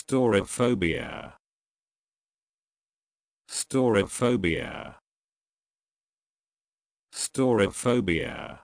Storophobia. Storophobia. Storophobia.